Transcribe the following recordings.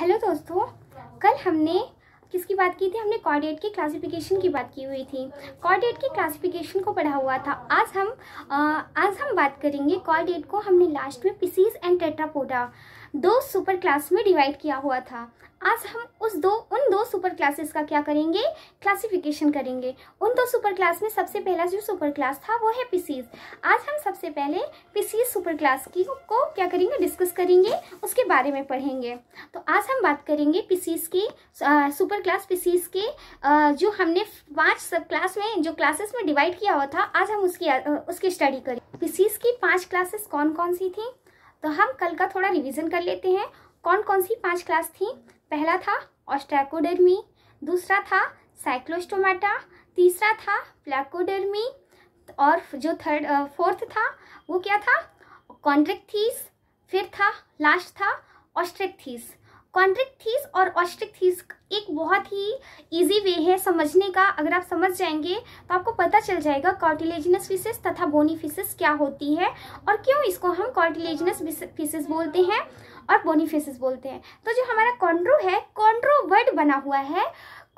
hello दोस्तों कल हमने किसकी बात की थी हमने कॉर्डेट की क्लासिफिकेशन की बात की हुई थी कॉर्डेट की क्लासिफिकेशन को पढ़ा हुआ था आज हम आज हम बात करेंगे कॉर्डेट को हमने लास्ट में पिसीज एंड टेट्रापोडा दो सुपर क्लास में डिवाइड किया हुआ था आज हम उस दो उन दो सुपर क्लासेस का क्या करेंगे क्लासिफिकेशन करेंगे उन दो सुपर क्लास में सबसे पहला जो सुपर क्लास था वो है पीसीज आज हम सबसे पहले पीसीज सुपर क्लास की को क्या करेंगे डिस्कस करेंगे उसके बारे में पढ़ेंगे तो आज हम बात करेंगे पीसीज की सुपर क्लास पीसीज के आ, जो हमने पांच सब क्लास में जो क्लासेस में डिवाइड किया हुआ था आज हम उसकी आ, उसकी स्टडी करें पीसीज की पाँच क्लासेस कौन कौन सी थी तो हम कल का थोड़ा रिवीजन कर लेते हैं कौन कौन सी पांच क्लास थी पहला था ऑस्ट्रैकोडर्मी दूसरा था साइक्लोस्टोमाटा तीसरा था प्लैकोडर्मी और जो थर्ड फोर्थ था वो क्या था कॉन्ट्रेक्थीस फिर था लास्ट था ऑस्ट्रेक्थीस कॉन्ट्रिक थीस और ऑस्ट्रिक थीस एक बहुत ही इजी वे है समझने का अगर आप समझ जाएंगे तो आपको पता चल जाएगा कॉर्टिलेजनस फिसेस तथा बोनी फिसेस क्या होती है और क्यों इसको हम कॉर्टिलेजनस फिसेस बोलते हैं और बोनी फिसेस बोलते हैं तो जो हमारा कॉन्ड्रो है कॉन्ड्रो वर्ड बना हुआ है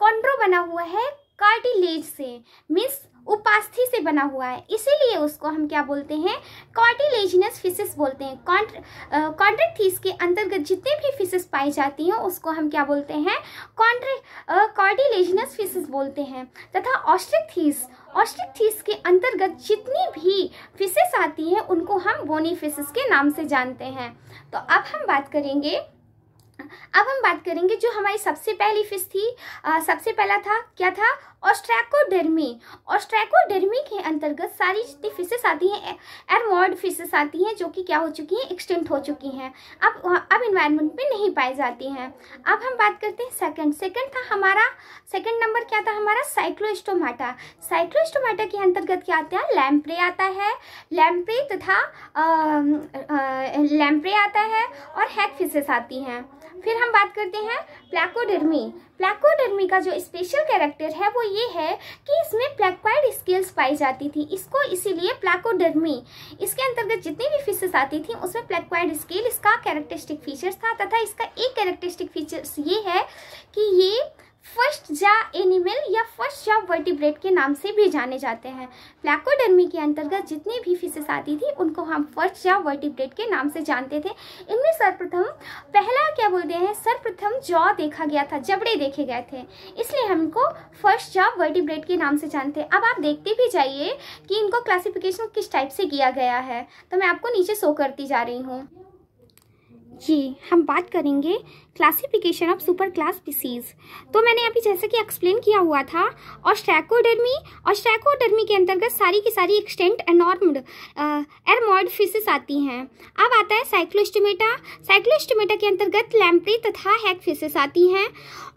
कॉन्ड्रो बना हुआ है कार्टिलेज से मीन्स उपास्थि से बना हुआ है इसीलिए उसको हम क्या बोलते हैं कॉटिलेजिनस फिशेस बोलते हैं कॉन्ट्रेक्थीस के अंतर्गत जितने भी फिशेस पाई जाती हैं उसको हम क्या बोलते हैं कॉटिलेजिनस फिशेस बोलते हैं तथा ऑस्ट्रिकथीस ऑस्ट्रिकथीस के अंतर्गत जितनी भी फिशेस आती हैं उनको हम बोनी फिशेस के नाम से जानते हैं तो अब हम बात करेंगे अब हम बात करेंगे जो हमारी सबसे पहली फिश थी आ, सबसे पहला था क्या था ऑस्ट्रैकोडर्मी ऑस्ट्रैकोडर्मी के अंतर्गत सारी जितनी फिशेस आती हैं एरमोर्ड फिशेस आती हैं जो कि क्या हो चुकी हैं एक्सटेंट हो चुकी हैं अब अब इन्वायरमेंट में नहीं पाई जाती हैं अब हम बात करते हैं सेकंड सेकंड था हमारा सेकंड नंबर क्या था हमारा साइक्लोस्टोमाटा साइक्लोस्टोमाटा के अंतर्गत क्या आता है लैम्प्रे आता है लैम्प्रे तथा लैम्प्रे आता है और हैक फिशेस आती हैं फिर हम बात करते हैं प्लैकोडर्मी प्लैकोडर्मी का जो स्पेशल कैरेक्टर है वो ये है कि इसमें प्लैक्वाइड स्केल्स पाई जाती थी इसको इसीलिए प्लैकोडर्मी इसके अंतर्गत जितनी भी फिशेस आती थी उसमें प्लैक्वाइड स्केल इसका कैरेक्टरिस्टिक फीचर्स था तथा इसका एक कैरेक्टरिस्टिक फीचर्स ये है कि ये फर्स्ट जा एनिमल या फर्स्ट जा वर्टिब्रेट के नाम से भी जाने जाते हैं प्लैकोडर्मी के अंतर्गत जितनी भी फिशेस आती थी उनको हम फर्स्ट जा वर्टिब्रेट के नाम से जानते थे इनमें सर्वप्रथम पहला क्या बोलते हैं सर्वप्रथम जॉ देखा गया था जबड़े देखे गए थे इसलिए हम इनको फर्स्ट जा वर्टिब्रेट के नाम से जानते हैं अब आप देखते भी जाइए कि इनको क्लासिफिकेशन किस टाइप से किया गया है तो मैं आपको नीचे शो करती जा रही हूँ जी हम बात करेंगे classification of super class species तो मैंने अभी जैसा कि एक्सप्लेन किया हुआ था और स्ट्रैकोडर्मी और स्ट्रैकोडर्मी के अंतर्गत सारी की सारी एक्सटेंट एनॉर्म्ड एरमोइड फिशेस आती हैं अब आता है साइक्लोस्टोमेटा साइक्लोस्टोमेटा के अंतर्गत लैम्प्रे तथा हैक फिशेस आती हैं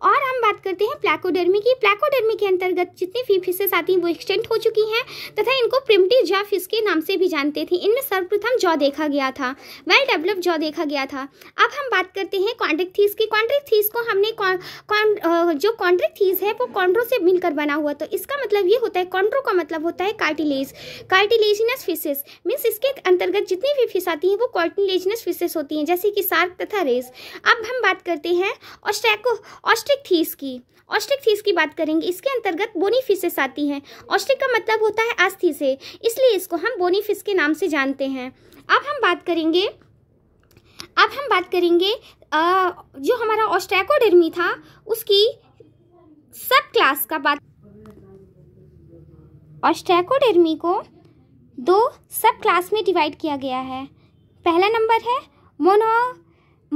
और हम बात करते हैं प्लैकोडर्मी की प्लैकोडर्मी के अंतर्गत जितनी भी फिशेस आती हैं वो एक्सटेंट हो चुकी हैं तथा इनको प्रिमटिव जॉ फिश के नाम से भी जानते थे इनमें सर्वप्रथम जॉ देखा गया था वेल डेवलप्ड जॉ देखा गया था अब हम बात करते हैं क्वांट्रिक थीस की क्वांट्रिक थीस को हमने कौन, कौन, जो क्वांट्रिक थीस है वो कॉन्ड्रो से मिलकर बना हुआ तो इसका मतलब ये होता है कॉन्ड्रो का मतलब होता है कार्टिलेज कार्टिलेजिनस फिशेस मीन्स इसके अंतर्गत जितनी भी फिश आती हैं वो कार्टिलेजिनस फिशेस होती हैं जैसे कि सार्क तथा रेस अब हम बात करते हैं ऑस्ट्रैको ऑस्ट्रिक थीस की ऑस्ट्रिक थीस की बात करेंगे इसके अंतर्गत बोनी फिशेस आती हैं ऑस्ट्रिक का मतलब होता है अस्थि से इसलिए इसको हम बोनी फिश के नाम से जानते हैं अब हम बात करेंगे अब हम बात करेंगे जो हमारा ऑस्ट्रैकोडर्मी था उसकी सब क्लास का बात ऑस्ट्रैकोडर्मी को दो सब क्लास में डिवाइड किया गया है पहला नंबर है मोनो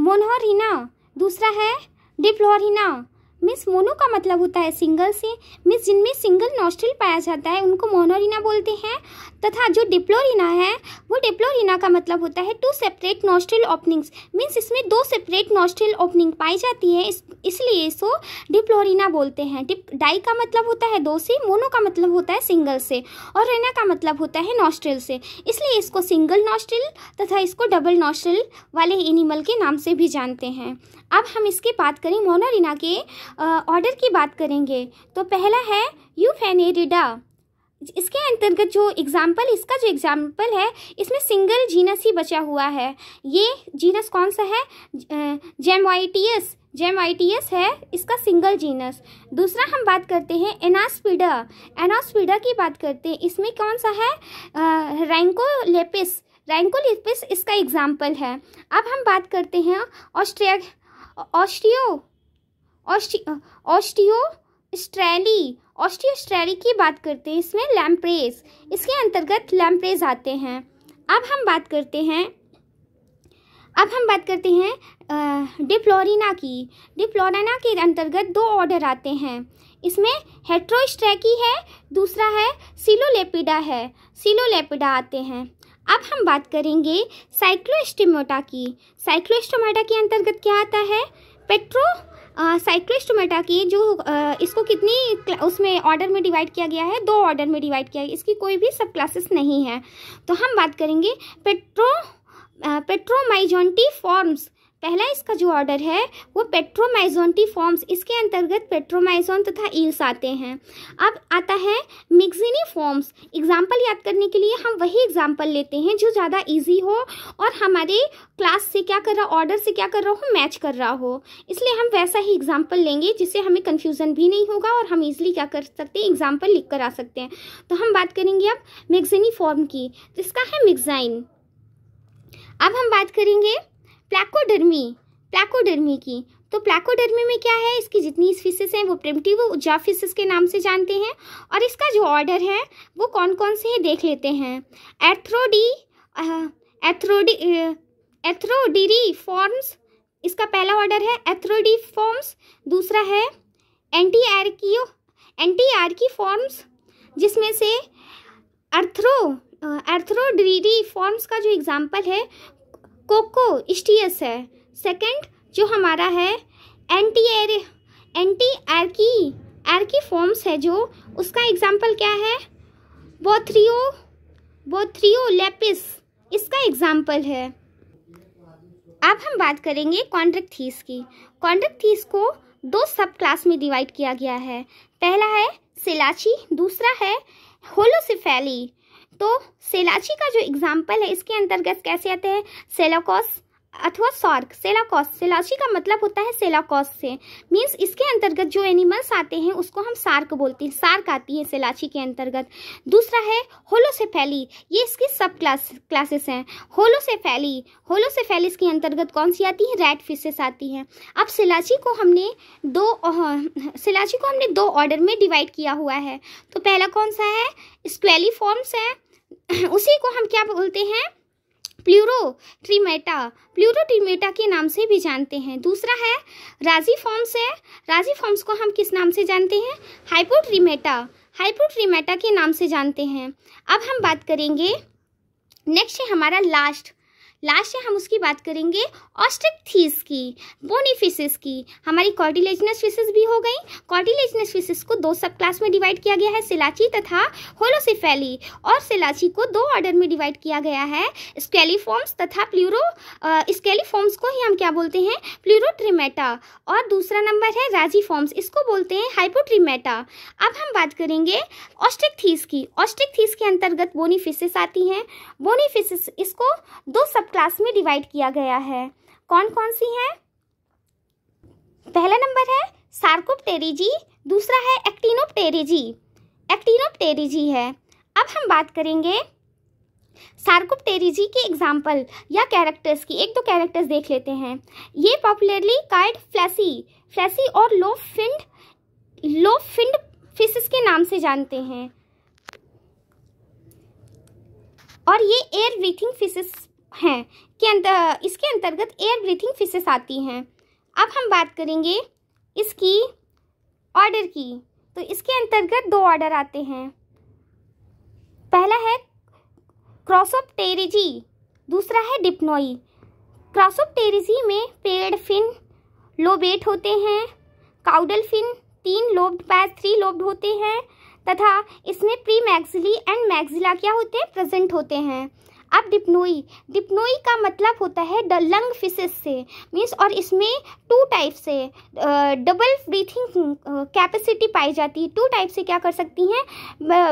मोनोरिना दूसरा है डिप्लोरिना मिस मोनो का मतलब होता है सिंगल से मिस जिनमें सिंगल नॉस्ट्रिल पाया जाता है उनको मोनोरिना बोलते हैं तथा जो डिप्लोरिना है वो डिप्लोरिना का मतलब होता है two separate nostril openings means इसमें दो सेपरेट नॉस्ट्रिल ओपनिंग पाई जाती है इस, इसलिए इसको डिप्लोरिना बोलते हैं डिप डाई का मतलब होता है दो से मोनो का मतलब होता है सिंगल से और रेना का मतलब होता है नॉस्ट्रिल से इसलिए इसको सिंगल नॉस्ट्रिल तथा इसको डबल नॉस्ट्रिल वाले एनिमल के नाम से भी जानते हैं अब हम इसकी बात करें मोनालिना के ऑर्डर की बात करेंगे तो पहला है यू फेनेरिडा इसके अंतर्गत जो एग्जाम्पल इसका जो एग्जाम्पल है इसमें सिंगल जीनस ही बचा हुआ है ये जीनस कौन सा है जेमवाइटियस जेमाइटियस है इसका सिंगल जीनस दूसरा हम बात करते हैं एनास्पिडा एनास्पिडा की बात करते हैं इसमें कौन सा है रैंकोलेपिस रैंकोलेपिस इसका एग्जाम्पल है अब हम बात करते हैं ऑस्ट्रिया ऑस्टियो ऑस्टियो स्ट्रैली स्ट्रैली की बात करते हैं इसमें लैम्प्रेस इसके अंतर्गत लैम्प्रेस आते हैं अब हम बात करते हैं अब हम बात करते हैं डिप्लोरिना की डिप्लोरिना के अंतर्गत दो ऑर्डर आते हैं इसमें हेट्रोस्ट्रैकी है दूसरा है सिलोलेपिडा है सिलोलेपिडा आते हैं अब हम बात करेंगे साइक्लोस्टिमोटा की साइक्लोस्टोमाटा के अंतर्गत क्या आता है पेट्रो साइक्लोस्टोमेटा की जो आ, इसको कितनी उसमें ऑर्डर में डिवाइड किया गया है दो ऑर्डर में डिवाइड किया गया इसकी कोई भी सब क्लासेस नहीं है तो हम बात करेंगे पेट्रो पेट्रोमाइजोंटी फॉर्म्स पहला इसका जो ऑर्डर है वो पेट्रोमाइजोनटी फॉर्म्स इसके अंतर्गत पेट्रोमाइजोन तथा ईल्स आते हैं अब आता है मिक्सिनी फॉर्म्स एग्जाम्पल याद करने के लिए हम वही एग्जाम्पल लेते हैं जो ज़्यादा ईजी हो और हमारे क्लास से क्या कर रहा ऑर्डर से क्या कर रहा हो मैच कर रहा हो इसलिए हम वैसा ही एग्जाम्पल लेंगे जिससे हमें कन्फ्यूज़न भी नहीं होगा और हम ईजिली क्या कर सकते हैं एग्जाम्पल लिख कर आ सकते हैं तो हम बात करेंगे अब मिक्सिनी फॉर्म की जिसका है मिगजाइन अब हम बात करेंगे प्लैकोडर्मी प्लैकोडर्मी की तो प्लैकोडर्मी में क्या है इसकी जितनी फिशेस हैं वो प्रिमटिव उजा फीसिस के नाम से जानते हैं और इसका जो ऑर्डर है वो कौन कौन से है देख लेते हैं एथ्रोडी एथ्रोडी एथ्रोडीरी फॉर्म्स इसका पहला ऑर्डर है एथ्रोडी फॉर्म्स दूसरा है एंटी आर्कियो एंटी आर्की फॉर्म्स जिसमें से अर्थ्रो अर्थ्रोडीरी फॉर्म्स का जो एग्ज़ाम्पल है कोको स्टीयस है सेकंड जो हमारा है एंटी एर एंटी एरकी एरकी फॉर्म्स है जो उसका एग्जाम्पल क्या है बोथ्रियो बोथ्रियो लेपिस इसका एग्जाम्पल है अब हम बात करेंगे थीस की थीस को दो सब क्लास में डिवाइड किया गया है पहला है सिलाची दूसरा है होलोसिफेली तो सेलाची का जो एग्जाम्पल है इसके अंतर्गत कैसे आते हैं सेलाकॉस अथवा सॉर्क सेलाकॉस सेलाची का मतलब होता है सेलाकॉस से मीन्स इसके अंतर्गत जो एनिमल्स आते हैं उसको हम सार्क बोलते हैं सार्क आती है सेलाची के अंतर्गत दूसरा है होलोसेफेली ये इसकी सब क्लास क्लासेस हैं होलोसेफेली फैली इसके अंतर्गत कौन सी आती है रेड फिशेस आती हैं अब सेलाची को हमने दो सेलाची को हमने दो ऑर्डर में डिवाइड किया हुआ है तो पहला कौन सा है स्क्वेलीफॉर्म्स हैं उसी को हम क्या बोलते हैं प्लूरो ट्रीमेटा प्लूरो ट्रीमेटा के नाम से भी जानते हैं दूसरा है राजी फॉर्म्स है राजी फॉर्म्स को हम किस नाम से जानते हैं हाइपोट्रीमेटा हाइपोट्रीमेटा के नाम से जानते हैं अब हम बात करेंगे नेक्स्ट है हमारा लास्ट लास्ट में हम उसकी बात करेंगे ऑस्ट्रिक थीस की बोनी फिशेस की हमारी कॉर्डिलेजनस फिशेस भी हो गई कॉर्डिलेजनस फिशेस को दो सब क्लास में डिवाइड किया गया है सिलाची तथा होलोसिफेली और सिलाची को दो ऑर्डर में डिवाइड किया गया है स्केलीफॉर्म्स तथा प्लूरो स्केलीफॉर्म्स को ही हम क्या बोलते हैं प्लूरोट्रीमेटा और दूसरा नंबर है राजीफॉर्म्स इसको बोलते हैं हाइपोट्रीमेटा अब हम बात करेंगे ऑस्ट्रिक थीस की ऑस्ट्रिक थीस के अंतर्गत बोनी फिशेस आती हैं बोनी फिशेस इसको दो सब क्लास में डिवाइड किया गया है कौन कौन सी हैं पहला नंबर है सार्कोप्टेरिजी दूसरा है एक्टिनोप्टेरिजी एक्टिनोप्टेरिजी है अब हम बात करेंगे सार्कोप्टेरिजी के एग्जाम्पल या कैरेक्टर्स की एक दो कैरेक्टर्स देख लेते हैं ये पॉपुलरली कार्ड फ्लैसी फ्लैसी और लो फिंड लो फिंड फिशेस के नाम से जानते हैं और ये एयर ब्रीथिंग फिशेस हैं के अंदर इसके अंतर्गत एयर ब्रीथिंग फिशेस आती हैं अब हम बात करेंगे इसकी ऑर्डर की तो इसके अंतर्गत दो ऑर्डर आते हैं पहला है टेरिजी दूसरा है डिप्नोई टेरिजी में पेड़ फिन लोबेट होते हैं काउडल फिन तीन लोब्ड पैर थ्री लोब्ड होते हैं तथा इसमें प्री मैग्जिली एंड मैग्जिला क्या होते हैं प्रेजेंट होते हैं अब डिप्नोई डिप्नोई का मतलब होता है द लंग फिशेस से मीन्स और इसमें टू टाइप से डबल ब्रीथिंग कैपेसिटी पाई जाती है टू टाइप से क्या कर सकती हैं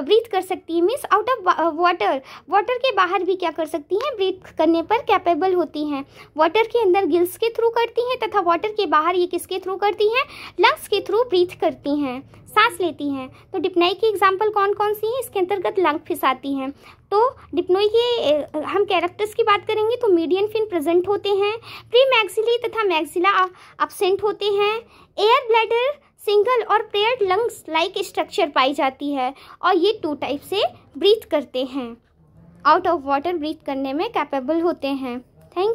ब्रीथ कर सकती है means out of water water के बाहर भी क्या कर सकती हैं ब्रीथ करने पर कैपेबल होती हैं वाटर के अंदर गिल्स के थ्रू करती हैं तथा वाटर के बाहर ये किसके थ्रू करती हैं लंग्स के थ्रू ब्रीथ करती हैं सांस लेती हैं तो डिप्नोई की एग्जाम्पल कौन कौन सी हैं इसके अंतर्गत लंग फिसाती हैं तो डिप्नोई के हम कैरेक्टर्स की बात करेंगे तो मीडियन फिन प्रेजेंट होते हैं प्री मैक्सिली तथा मैक्सिला अपसेंट होते हैं एयर ब्लैडर सिंगल और पेयर लंग्स लाइक स्ट्रक्चर पाई जाती है और ये टू टाइप से ब्रीथ करते हैं आउट ऑफ वाटर ब्रीथ करने में कैपेबल होते हैं थैंक